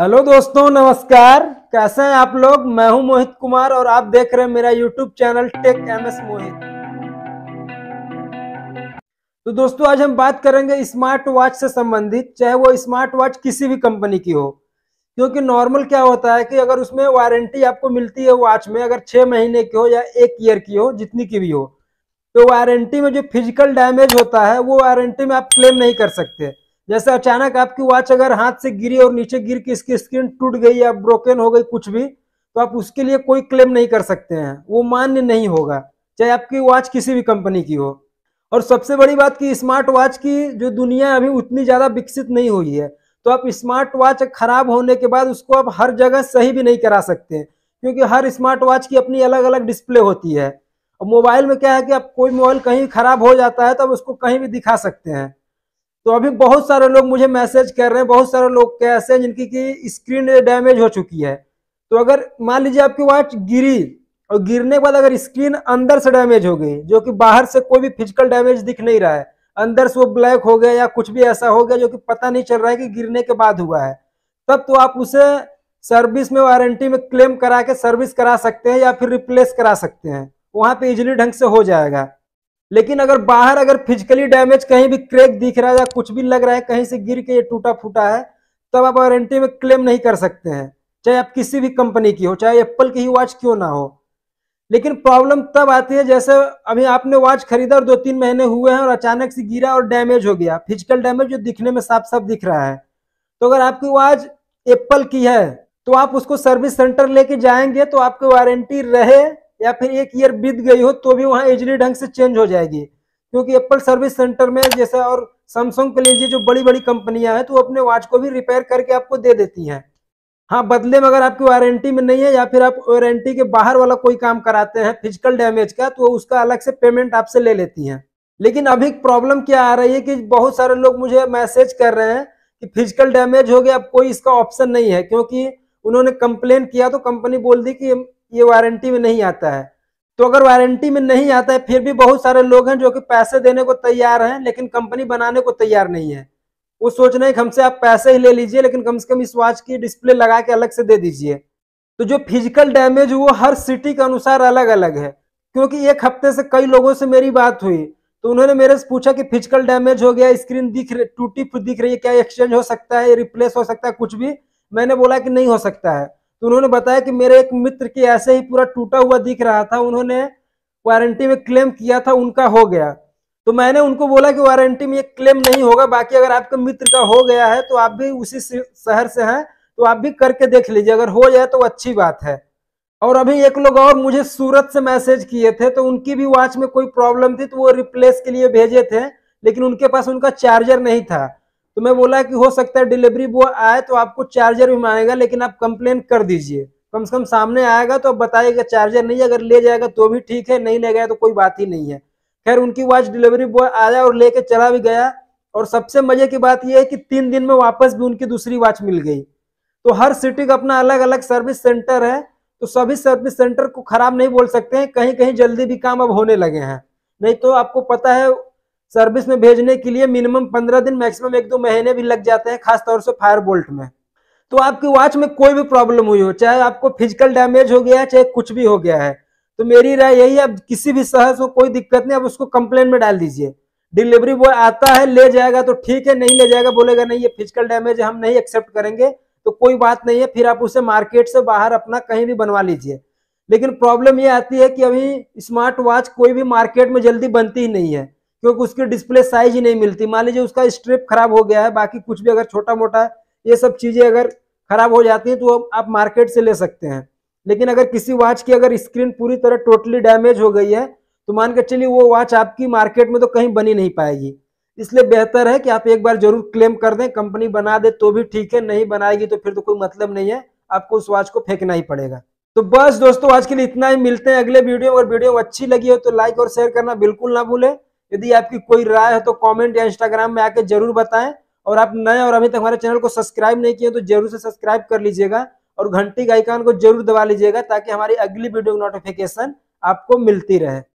hello दोस्तों नमस्कार कैसे हैं आप लोग मैं हूं मोहित कुमार और आप देख रहे हैं मेरा YouTube channel Tech M S Mohit तो दोस्तों आज हम बात करेंगे स्मार्ट वॉच से संबंधित चाहे वो स्मार्ट वॉच किसी भी कंपनी की हो क्योंकि नॉर्मल क्या होता है कि अगर उसमें वारंटी आपको मिलती है वॉच में अगर छह महीने की हो या एक ईयर की हो जितनी की भी हो तो वारंटी में जो फिजिकल डैमेज होता है वो वारंटी में आप क्लेम नहीं कर सकते जैसे अचानक आपकी वॉच अगर हाथ से गिरी और नीचे गिर के इसकी स्क्रीन टूट गई या ब्रोकन हो गई कुछ भी तो आप उसके लिए कोई क्लेम नहीं कर सकते हैं वो मान्य नहीं होगा चाहे आपकी वॉच किसी भी कंपनी की हो और सबसे बड़ी बात की स्मार्ट वॉच की जो दुनिया अभी उतनी ज़्यादा विकसित नहीं हुई है तो आप स्मार्ट वॉच खराब होने के बाद उसको आप हर जगह सही भी नहीं करा सकते क्योंकि हर स्मार्ट वॉच की अपनी अलग अलग डिस्प्ले होती है और मोबाइल में क्या है कि आप कोई मोबाइल कहीं खराब हो जाता है तो आप उसको कहीं भी दिखा सकते हैं तो अभी बहुत सारे लोग मुझे मैसेज कर रहे हैं बहुत सारे लोग कैसे हैं जिनकी की स्क्रीन डैमेज हो चुकी है तो अगर मान लीजिए आपकी वॉच गिरी और गिरने के बाद अगर स्क्रीन अंदर से डैमेज हो गई जो कि बाहर से कोई भी फिजिकल डैमेज दिख नहीं रहा है अंदर से वो ब्लैक हो गया या कुछ भी ऐसा हो गया जो कि पता नहीं चल रहा है कि गिरने के बाद हुआ है तब तो आप उसे सर्विस में वारंटी में क्लेम करा के सर्विस करा सकते हैं या फिर रिप्लेस करा सकते हैं वहां पे इजिली ढंग से हो जाएगा लेकिन अगर बाहर अगर फिजिकली डैमेज कहीं भी क्रेक दिख रहा है या कुछ भी लग रहा है कहीं से गिर के ये टूटा फूटा है तब आप वारंटी में क्लेम नहीं कर सकते हैं चाहे आप किसी भी कंपनी की हो चाहे एप्पल की ही वॉच क्यों ना हो लेकिन प्रॉब्लम तब आती है जैसे अभी आपने वॉच खरीदा और दो तीन महीने हुए हैं और अचानक से गिरा और डैमेज हो गया फिजिकल डैमेज जो दिखने में साफ साफ दिख रहा है तो अगर आपकी वॉच एप्पल की है तो आप उसको सर्विस सेंटर लेके जाएंगे तो आपकी वारंटी रहे या फिर एक ईयर बीत गई हो तो भी वहाँ इजिली ढंग से चेंज हो जाएगी क्योंकि एप्पल सर्विस सेंटर में जैसा और सैमसंग के लिए जो बड़ी बड़ी कंपनियां हैं तो अपने वॉच को भी रिपेयर करके आपको दे देती हैं हाँ बदले में अगर आपकी वारंटी में नहीं है या फिर आप वारंटी के बाहर वाला कोई काम कराते हैं फिजिकल डैमेज का तो उसका अलग से पेमेंट आपसे ले लेती हैं लेकिन अभी प्रॉब्लम क्या आ रही है कि बहुत सारे लोग मुझे मैसेज कर रहे हैं कि फिजिकल डैमेज हो गया अब कोई इसका ऑप्शन नहीं है क्योंकि उन्होंने कंप्लेन किया तो कंपनी बोल दी कि ये वारंटी में नहीं आता है तो अगर वारंटी में नहीं आता है फिर भी बहुत सारे लोग हैं जो कि पैसे देने को तैयार हैं लेकिन कंपनी बनाने को तैयार नहीं है वो सोच रहे हैं हमसे आप पैसे ही ले लीजिए लेकिन कम से कम इस वॉच की डिस्प्ले लगा के अलग से दे दीजिए तो जो फिजिकल डैमेज वो हर सिटी के अनुसार अलग अलग है क्योंकि एक हफ्ते से कई लोगों से मेरी बात हुई तो उन्होंने मेरे से पूछा कि फिजिकल डैमेज हो गया स्क्रीन दिख रही टूटी दिख रही है क्या एक्सचेंज हो सकता है रिप्लेस हो सकता है कुछ भी मैंने बोला कि नहीं हो सकता है तो उन्होंने बताया कि मेरे एक मित्र के ऐसे ही पूरा टूटा हुआ दिख रहा था उन्होंने वारंटी में क्लेम किया था उनका हो गया तो मैंने उनको बोला कि वारंटी में ये क्लेम नहीं होगा बाकी अगर आपके मित्र का हो गया है तो आप भी उसी शहर से हैं तो आप भी करके देख लीजिए अगर हो जाए तो अच्छी बात है और अभी एक लोग और मुझे सूरत से मैसेज किए थे तो उनकी भी वॉच में कोई प्रॉब्लम थी तो वो रिप्लेस के लिए भेजे थे लेकिन उनके पास उनका चार्जर नहीं था तो मैं बोला कि हो सकता है डिलीवरी बॉय आए तो आपको चार्जर भी मांगेगा लेकिन आप कंप्लेन कर दीजिए कम से कम सामने आएगा तो आप बताइएगा चार्जर नहीं अगर ले जाएगा तो भी ठीक है नहीं ले गया तो कोई बात ही नहीं है खैर उनकी वॉच डिलीवरी बॉय आया और लेके चला भी गया और सबसे मजे की बात यह है कि तीन दिन में वापस भी उनकी दूसरी वॉच मिल गई तो हर सिटी का अपना अलग अलग सर्विस सेंटर है तो सभी सर्विस सेंटर को खराब नहीं बोल सकते हैं कहीं कहीं जल्दी भी काम अब होने लगे हैं नहीं तो आपको पता है सर्विस में भेजने के लिए मिनिमम पंद्रह दिन मैक्सिमम एक दो महीने भी लग जाते हैं खासतौर से फायर बोल्ट में तो आपकी वॉच में कोई भी प्रॉब्लम हुई हो चाहे आपको फिजिकल डैमेज हो गया है चाहे कुछ भी हो गया है तो मेरी राय यही है किसी भी शहर को कोई दिक्कत नहीं आप उसको कंप्लेन में डाल दीजिए डिलीवरी बॉय आता है ले जाएगा तो ठीक है नहीं ले जाएगा बोलेगा नहीं ये फिजिकल डैमेज हम नहीं एक्सेप्ट करेंगे तो कोई बात नहीं है फिर आप उसे मार्केट से बाहर अपना कहीं भी बनवा लीजिए लेकिन प्रॉब्लम ये आती है कि अभी स्मार्ट वॉच कोई भी मार्केट में जल्दी बनती ही नहीं है क्योंकि उसकी डिस्प्ले साइज ही नहीं मिलती मान लीजिए उसका स्ट्रिप खराब हो गया है बाकी कुछ भी अगर छोटा मोटा ये सब चीज़ें अगर खराब हो जाती हैं तो आप मार्केट से ले सकते हैं लेकिन अगर किसी वॉच की अगर स्क्रीन पूरी तरह टोटली डैमेज हो गई है तो मान के चलिए वो वॉच आपकी मार्केट में तो कहीं बनी नहीं पाएगी इसलिए बेहतर है कि आप एक बार जरूर क्लेम कर दें कंपनी बना दे तो भी ठीक है नहीं बनाएगी तो फिर तो कोई मतलब नहीं है आपको उस वॉच को फेंकना ही पड़ेगा तो बस दोस्तों आज के लिए इतना ही मिलते हैं अगले वीडियो में अगर वीडियो अच्छी लगी हो तो लाइक और शेयर करना बिल्कुल ना भूलें यदि आपकी कोई राय है तो कमेंट या इंस्टाग्राम में आके जरूर बताएं और आप नए और अभी तक हमारे चैनल को सब्सक्राइब नहीं किए तो जरूर से सब्सक्राइब कर लीजिएगा और घंटी का आइकान को जरूर दबा लीजिएगा ताकि हमारी अगली वीडियो की नोटिफिकेशन आपको मिलती रहे